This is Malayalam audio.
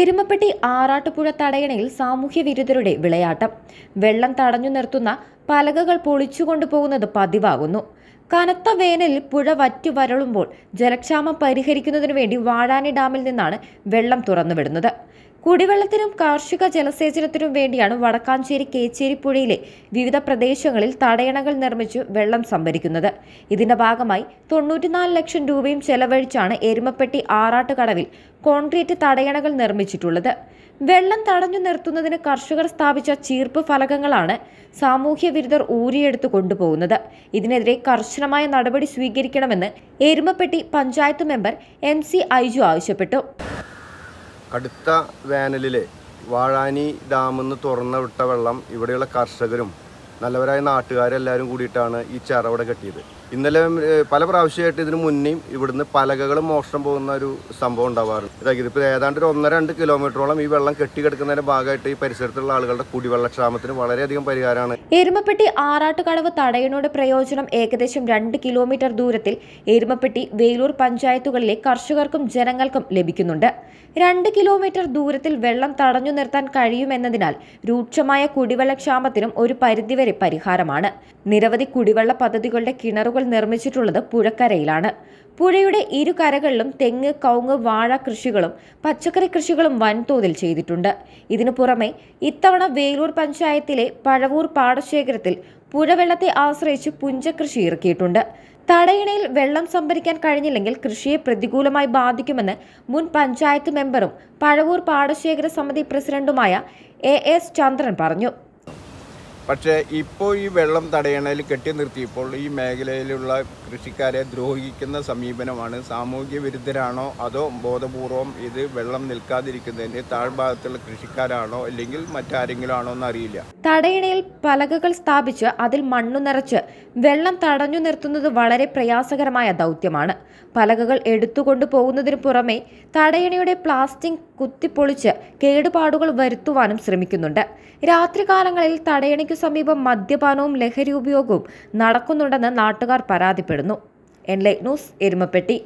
എരുമപ്പെട്ടി ആറാട്ടുപുഴ തടയണയിൽ സാമൂഹ്യ വിരുദ്ധരുടെ വിളയാട്ടം വെള്ളം തടഞ്ഞു നിർത്തുന്ന പലകകൾ പൊളിച്ചുകൊണ്ടു പോകുന്നത് പതിവാകുന്നു കനത്ത വേനലിൽ പുഴ വറ്റു വരളുമ്പോൾ ജലക്ഷാമം പരിഹരിക്കുന്നതിനു വേണ്ടി വാഴാനി ഡാമിൽ നിന്നാണ് വെള്ളം തുറന്നുവിടുന്നത് കുടിവെള്ളത്തിനും കാർഷിക ജലസേചനത്തിനും വേണ്ടിയാണ് വടക്കാഞ്ചേരി കേച്ചേരിപ്പുഴയിലെ വിവിധ പ്രദേശങ്ങളിൽ തടയണകൾ നിർമ്മിച്ച് വെള്ളം സംഭരിക്കുന്നത് ഇതിന്റെ ഭാഗമായി തൊണ്ണൂറ്റിനാല് ലക്ഷം രൂപയും ചെലവഴിച്ചാണ് എരുമപ്പെട്ടി ആറാട്ടുകടവിൽ കോൺക്രീറ്റ് തടയണകൾ നിർമ്മിച്ചിട്ടുള്ളത് വെള്ളം തടഞ്ഞു നിർത്തുന്നതിന് കർഷകർ സ്ഥാപിച്ച ചീർപ്പ് ഫലകങ്ങളാണ് സാമൂഹ്യ വിരുദ്ധർ ഊരിയെടുത്ത് കൊണ്ടുപോകുന്നത് ഇതിനെതിരെ കർശനമായ നടപടി സ്വീകരിക്കണമെന്ന് Erumappetty panchayat member M C Aiju ആവശ്യപ്പെട്ടു കടുത്ത വേനലിലെ വാഴാനി ഡാമിൽ നിന്ന് തുറന്നു വിട്ട വെള്ളം ഇവിടെയുള്ള കർഷകരും നല്ലവരായ നാട്ടുകാരെല്ലാവരും കൂടിയിട്ടാണ് ഈ ചിറവിടെ കെട്ടിയത് ഇന്നലെ പല പ്രാവശ്യമായിട്ട് ഇതിന് മുന്നേയും ഇവിടുന്ന് പലകകൾ മോഷണം പോകുന്ന ഒരു സംഭവം ഉണ്ടാവാറുണ്ട് ഇതാക്കി ഇതിപ്പോൾ ഏതാണ്ട് ഒരു ഒന്നര രണ്ട് കിലോമീറ്ററോളം ഈ വെള്ളം കെട്ടിക്കിടക്കുന്നതിന്റെ ഭാഗമായിട്ട് ഈ പരിസരത്തുള്ള ആളുകളുടെ കുടിവെള്ളക്ഷാമത്തിന് വളരെയധികം പരിഹാരമാണ് എരുമപ്പെട്ടി ആറാട്ടുകടവ് തടയണയുടെ പ്രയോജനം ഏകദേശം രണ്ട് കിലോമീറ്റർ ദൂരത്തിൽ എരുമപ്പെട്ടി വേലൂർ പഞ്ചായത്തുകളിലെ കർഷകർക്കും ജനങ്ങൾക്കും ലഭിക്കുന്നുണ്ട് രണ്ട് കിലോമീറ്റർ ദൂരത്തിൽ വെള്ളം തടഞ്ഞു നിർത്താൻ കഴിയുമെന്നതിനാൽ രൂക്ഷമായ കുടിവെള്ളക്ഷാമത്തിനും ഒരു പരിധിവരെ പരിഹാരമാണ് നിരവധി കുടിവെള്ള പദ്ധതികളുടെ കിണറുകൾ ഷെൽട്ടറുകൾ നിർമ്മിച്ചിട്ടുള്ളത് പുഴക്കരയിലാണ് പുഴയുടെ ഇരു കരകളിലും തെങ്ങ് കവുങ്ങ് വാഴ കൃഷികളും പച്ചക്കറി കൃഷികളും വൻതോതിൽ ചെയ്തിട്ടുണ്ട് ഇതിനു പുറമെ ഇത്തവണ വേലൂർ പഞ്ചായത്തിലെ പഴവൂർ പാടശേഖരത്തിൽ പുഴവെള്ളത്തെ ആശ്രയിച്ച് പുഞ്ചകൃഷി ഇറക്കിയിട്ടുണ്ട് തടയിണയിൽ വെള്ളം സംഭരിക്കാൻ കഴിഞ്ഞില്ലെങ്കിൽ കൃഷിയെ പ്രതികൂലമായി ബാധിക്കുമെന്ന് മുൻ പഞ്ചായത്ത് മെമ്പറും പഴവൂർ പാടശേഖര സമിതി പ്രസിഡന്റുമായ എ എസ് ചന്ദ്രൻ പറഞ്ഞു പക്ഷേ ഇപ്പോൾ ഈ വെള്ളം തടയണയിൽ കെട്ടി നിർത്തിയപ്പോൾ ഈ മേഖലയിലുള്ള കൃഷിക്കാരെ ദ്രോഹിക്കുന്ന സമീപനമാണ് സാമൂഹ്യ വിരുദ്ധരാണോ അതോ ബോധപൂർവം ഇത് വെള്ളം നിൽക്കാതിരിക്കുന്നതിന് താഴ്ഭാഗത്തുള്ള കൃഷിക്കാരാണോ അല്ലെങ്കിൽ മറ്റാരെങ്കിലും ആണോ എന്നറിയില്ല തടയണയിൽ പലകകൾ സ്ഥാപിച്ച് അതിൽ മണ്ണു നിറച്ച് വെള്ളം തടഞ്ഞു നിർത്തുന്നത് വളരെ പ്രയാസകരമായ ദൗത്യമാണ് പലകകൾ എടുത്തുകൊണ്ടു പോകുന്നതിന് പുറമെ തടയണയുടെ പ്ലാസ്റ്റിക് കുത്തിപ്പൊളിച്ച് കേടുപാടുകൾ വരുത്തുവാനും ശ്രമിക്കുന്നുണ്ട് രാത്രികാലങ്ങളിൽ തടയണയ്ക്കു സമീപം മദ്യപാനവും ലഹരി ഉപയോഗവും നടക്കുന്നുണ്ടെന്ന് നാട്ടുകാർ പരാതിപ്പെടുന്നു എൻ ലൈറ്റ് ന്യൂസ് എരുമപ്പെട്ടി